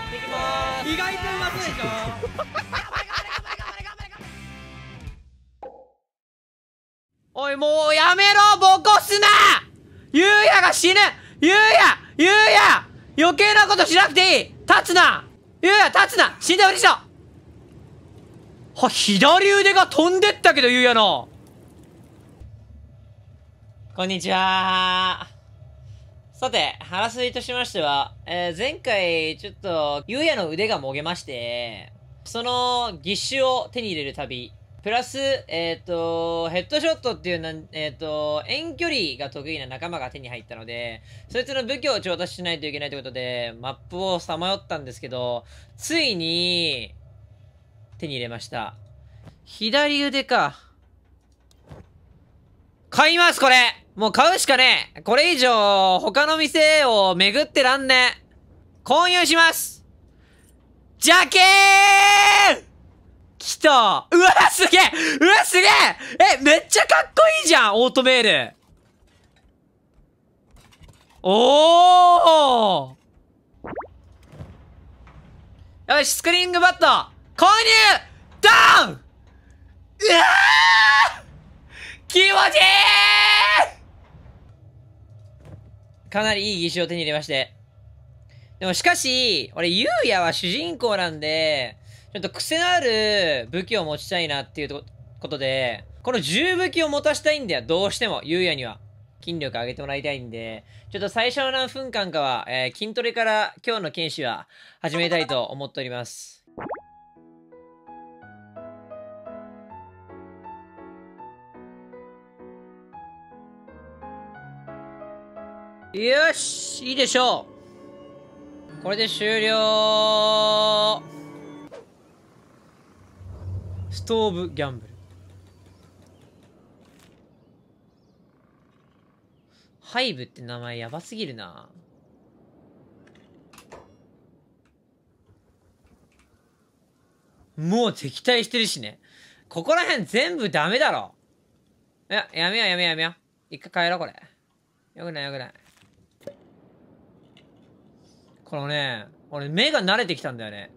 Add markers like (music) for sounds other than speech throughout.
っていきます意外とうまそうでしょおいもうやめろボコすなゆうやが死ぬゆうやゆうや余計なことしなくていい立つなゆうや立つな死んだふりしろは左腕が飛んでったけどゆうやのこんにちはさて、腹すいとしましては、えー、前回、ちょっと、ゆうやの腕がもげまして、その、義手を手に入れる旅、プラス、えっ、ー、と、ヘッドショットっていうな、えっ、ー、と、遠距離が得意な仲間が手に入ったので、そいつの武器を調達しないといけないということで、マップをさまよったんですけど、ついに、手に入れました。左腕か。買いますこれもう買うしかねえこれ以上、他の店を巡ってらんねえ。購入しますジャケーン来たうわすげえうわすげええ、めっちゃかっこいいじゃんオートメールおーよし、スクリーングバット購入ダウンうわー気持ちいいかなりいい義手を手に入れまして。でもしかし、俺、ゆうやは主人公なんで、ちょっと癖のある武器を持ちたいなっていうことで、この重武器を持たしたいんだよ。どうしても、ゆうやには。筋力上げてもらいたいんで、ちょっと最初の何分間かは、えー、筋トレから今日の剣士は始めたいと思っております。よしいいでしょうこれで終了ストーブギャンブルハイブって名前やばすぎるなもう敵対してるしねここら辺全部ダメだろいややめようやめようやめよう一回帰ろうこれよくないよくないこのね、俺目が慣れてきたんだよね。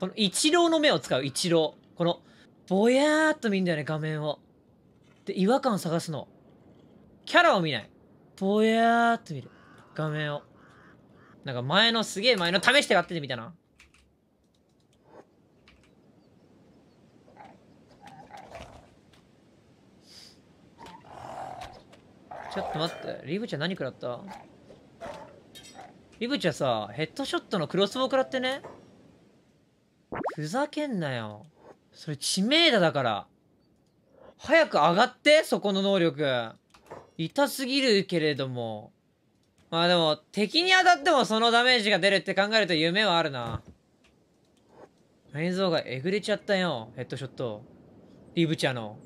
この一郎の目を使う、一郎。この、ぼやーっと見んだよね、画面を。で、違和感を探すの。キャラを見ない。ぼやーっと見る。画面を。なんか前の、すげえ前の試してやっててみたな。ちょっと待って。リブちゃん何食らったちゃんさ、ヘッドショットのクロスボウからってね。ふざけんなよ。それ知名度だから。早く上がって、そこの能力。痛すぎるけれども。まあでも、敵に当たってもそのダメージが出るって考えると夢はあるな。映像がえぐれちゃったよ、ヘッドショット。リブチャの。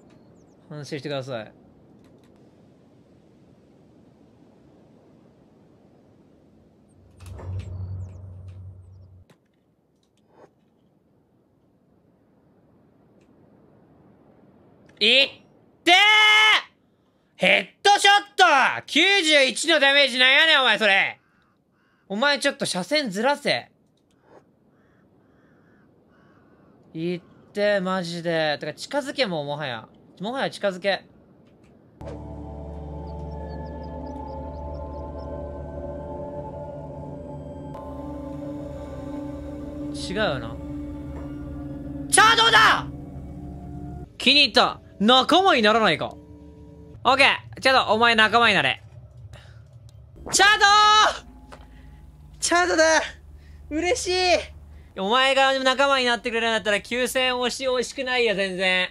反省してください。いってヘッドショット !91 のダメージなんやねん、お前それお前ちょっと車線ずらせ。いって、マジで。てか近づけもうもはや。もはや近づけ。違うよな。チャードだ気に入った仲間にならないか。オッケーチャド、お前仲間になれ。チャドチャドだ嬉しいお前が仲間になってくれるんだったら9000惜しい、惜しくないよ、全然。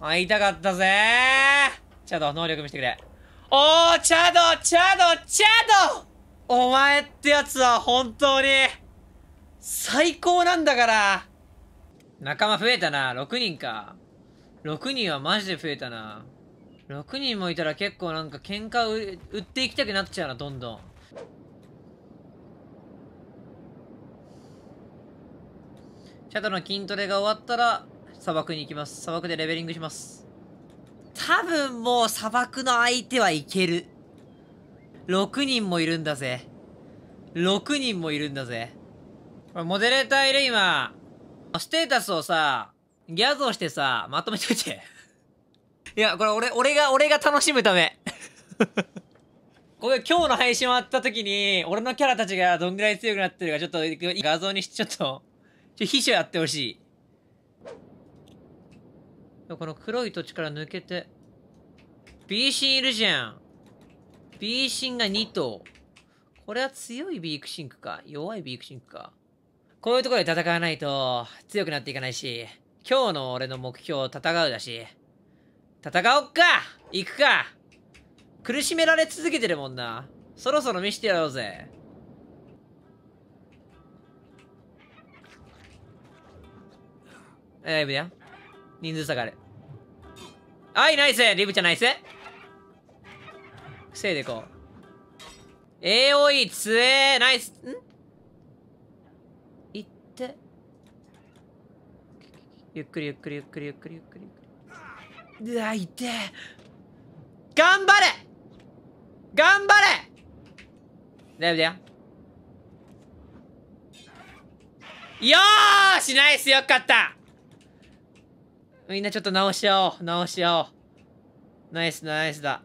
会いたかったぜチャド、能力見せてくれ。おー、チャド、チャド、チャドお前ってやつは本当に、最高なんだから。仲間増えたな、6人か。6人はマジで増えたな。6人もいたら結構なんか喧嘩を売っていきたくなっちゃうな、どんどん。シャドウの筋トレが終わったら、砂漠に行きます。砂漠でレベリングします。多分もう砂漠の相手はいける。6人もいるんだぜ。6人もいるんだぜ。モデレーターいる今。ステータスをさ、ギャズをしてさ、まとめといて。(laughs) いや、これ俺、俺が、俺が楽しむため。(laughs) これ今日の配信終わった時に、俺のキャラたちがどんぐらい強くなってるか、ちょっと画像にして、ちょっと、ちょ、秘書やってほしい。この黒い土地から抜けて。B シいるじゃん。B シンが2頭。これは強いビークシンクか弱いビークシンクかこういうところで戦わないと強くなっていかないし、今日の俺の目標、戦うだし。戦おっか行くか苦しめられ続けてるもんな。そろそろ見してやろうぜ。えリブや。人数下がる。はい、ナイスリブちゃんナイス防いでいこう。AOE 強えナイスんいって。ゆっくりゆっくりゆっくりゆっくりゆっくりゆっくり。うわ、痛え。頑張れ頑張れ大丈夫だよ。よーしナイスよかったみんなちょっと直しよう直しようナイスナイスだ。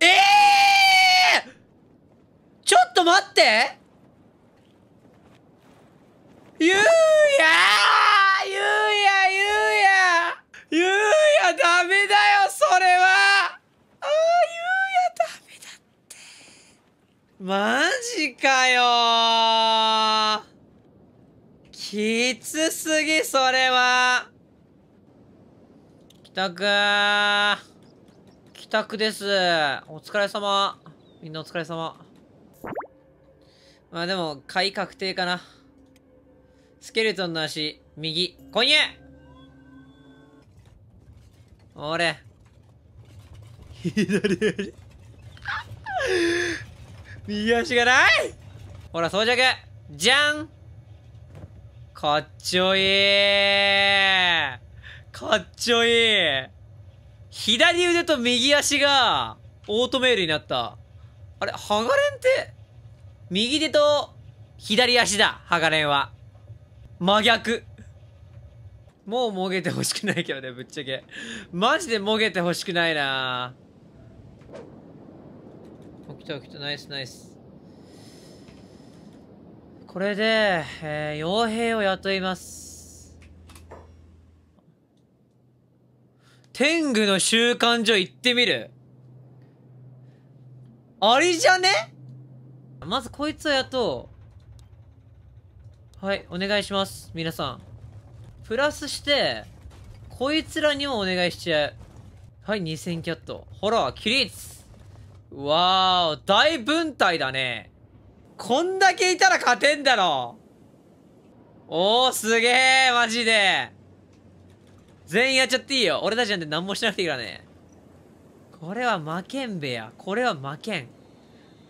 ええー、ちょっと待ってゆうやゆうやゆうやゆうやダメだよそれはああゆうやダメだってマジかよきつすぎそれは帰宅帰宅ですお疲れ様みんなお疲れ様まあでも買い確定かなスケルトンの足、右、ゃ入俺。左足。右足がないほら、装着じゃんかっちょいいかっちょいい左腕と右足が、オートメールになった。あれ、ハガレンって、右手と、左足だ、ハガレンは。真逆もうもげてほしくないけどねぶっちゃけマジでもげてほしくないな起きた起きたナイスナイスこれで、えー、傭兵を雇います天狗の習慣所行ってみるありじゃねまずこいつを雇うはい、お願いします。皆さん。プラスして、こいつらにもお願いしちゃう。はい、2000キャット。ほら、起立わーお、大分隊だね。こんだけいたら勝てんだろ。おー、すげえ、マジで。全員やっちゃっていいよ。俺たちなんて何もしなくていいからね。これは負けんべや。これは負けん。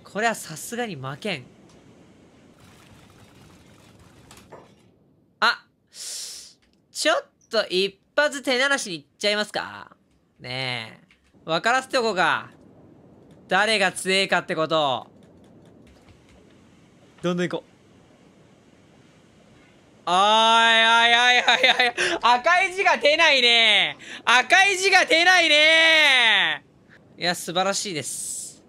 これはさすがに負けん。ちょっと一発手慣らしにいっちゃいますかねえ。分からせておこうか。誰が強えかってことどんどん行こう。ああ、いあいあいあいあい。赤い字が出ないね。赤い字が出ないね。いや、素晴らしいです。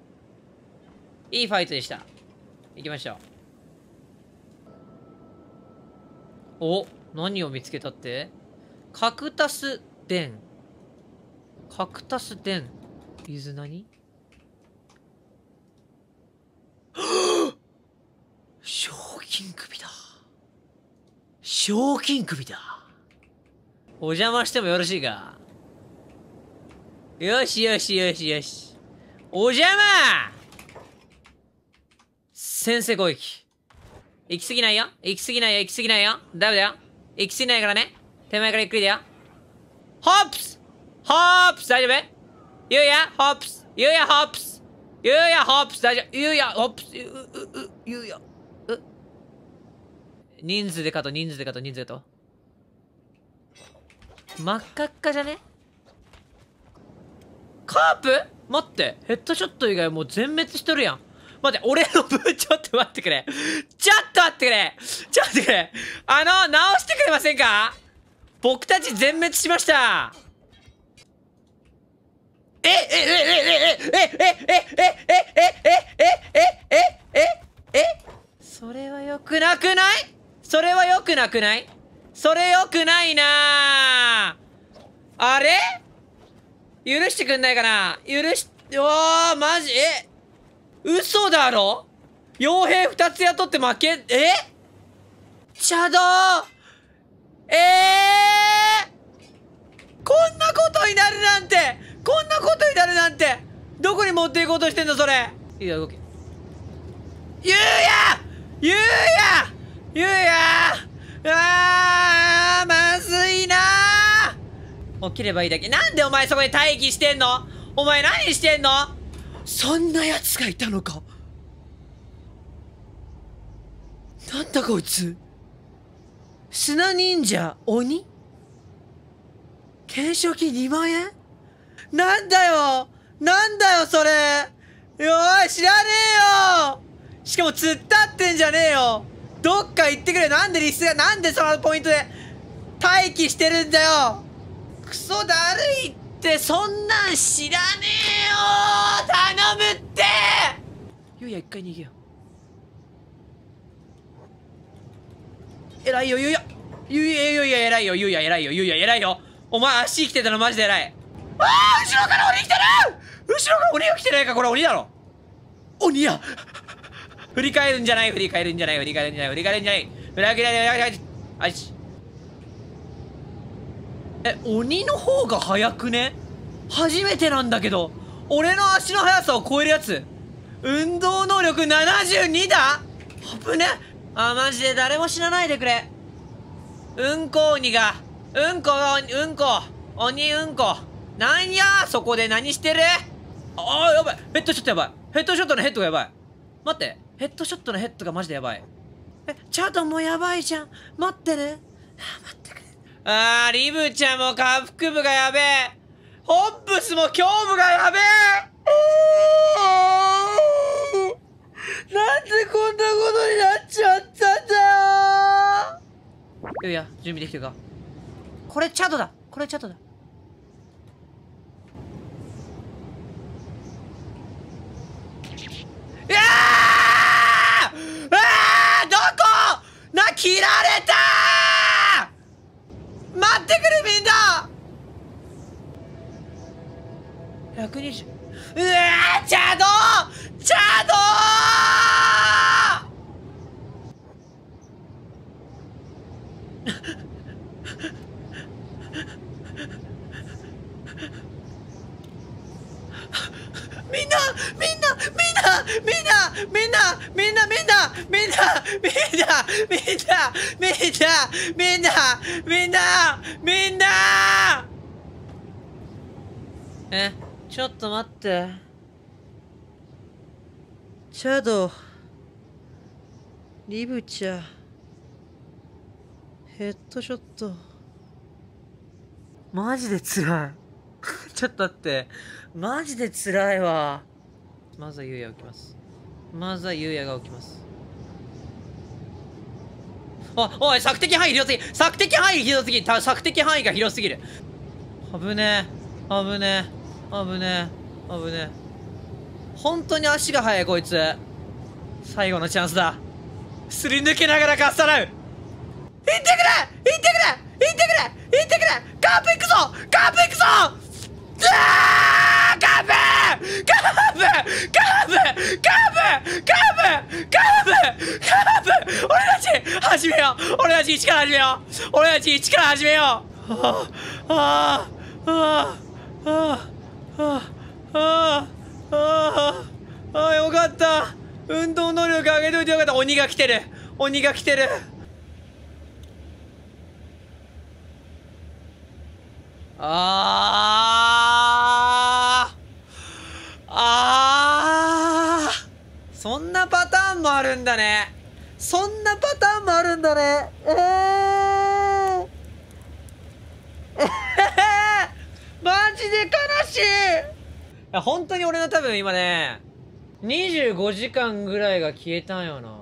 いいファイトでした。行きましょう。お何を見つけたってカクタス伝。カクタス伝。ゆず何 (gasps) 賞金首だ。賞金首だ。お邪魔してもよろしいかよしよしよしよし。お邪魔先制攻撃。行き過ぎないよ。行き過ぎないよ。行き過ぎないよ。ダメだよ。行き死んないからね。手前からゆっくりだよ。ホップスホップス大丈夫ゆうやホップスゆうやホップスゆうやホップス大丈夫ゆうやホップスゆう、う、ゆうや。う。人数でかと、人数でかと、人数でかと。真っ赤っかじゃねカープ待って、ヘッドショット以外もう全滅しとるやん。待って、俺の分、ちょっと待ってくれ。ちょっと待ってくれ。ちょっと待ってくれ。あの、直してくれませんか僕たち全滅しました。え、え、え、え、え、え、え、え、え、え、え、え、え、え、え、え、え、え、え、それはよくなくないそれはよくなくないそれよくないなあれ許してくんないかな許し、おー、マジ、え、嘘だろ傭兵二つ雇って負け、えシャドウええー、こんなことになるなんてこんなことになるなんてどこに持っていこうとしてんだそれいや動けゆうやゆうやゆうやあーまずいな起きればいいだけなんでお前そこで待機してんのお前何してんのそんな奴がいたのかなんだこいつ砂忍者鬼懸賞金2万円なんだよなんだよそれおい知らねえよしかも突っ立ってんじゃねえよどっか行ってくれなんでリスがなんでそのポイントで待機してるんだよクソだるいってってそんなん知らねえよ頼むってゆうや一回逃げよえらいよゆうやゆうやゆうや偉いよゆうや偉いよゆうや偉いよお前足生きてたのマジで偉いああ後ろから鬼来てる後ろから鬼が来てないかこれ鬼だろ鬼や振り返るんじゃない振り返るんじゃない振り返るんじゃない振り返るんじゃない裏切られ裏切られあいしえ、鬼の方が速くね初めてなんだけど、俺の足の速さを超えるやつ、運動能力72だ危ねあ、マジで誰も死なないでくれ。うんこ鬼が、うんこ、うんこ、鬼うんこ。なんやそこで何してるああ、やばい。ヘッドショットやばい。ヘッドショットのヘッドがやばい。待って、ヘッドショットのヘッドがマジでやばい。え、チャートもやばいじゃん。待ってね。あ、待ってあー、リムちゃんも下腹部がやべえ。ホップスも胸部がやべえ。なんでこんなことになっちゃったんだよいや、準備できてるか。これチャドだ。これチャドだ。みんなみんなみんなみんなみんなみんなみんなみんなみんなみんなみんなみんなえちょっと待ってチャドリブチャヘッドショットマジで辛い (laughs) ちょっと待ってマジで辛いわまずはやが起きますまずはうやが起きますあおい索敵範囲広すぎ索敵範囲広すぎ索敵範囲が広すぎる危ねえ危ねえ危ねえ危ねえ本当に足が速いこいつ最後のチャンスだすり抜けながらかっさらう行ってくれ行ってくれ行ってくれ行ってくれカープ行くぞカープ行くぞうわーカープカカカカカカーーーーーーブブブブブブ始めよう俺たち一から始めよう俺たち一から始めようあああああああああよかった運動能力上げといてよかった鬼が来てる鬼が来てるあああるんだねそんなパターンもあるんだねえええー、(laughs) マジで悲しいいや本当に俺の多分今ね25時間ぐらいが消えたんよな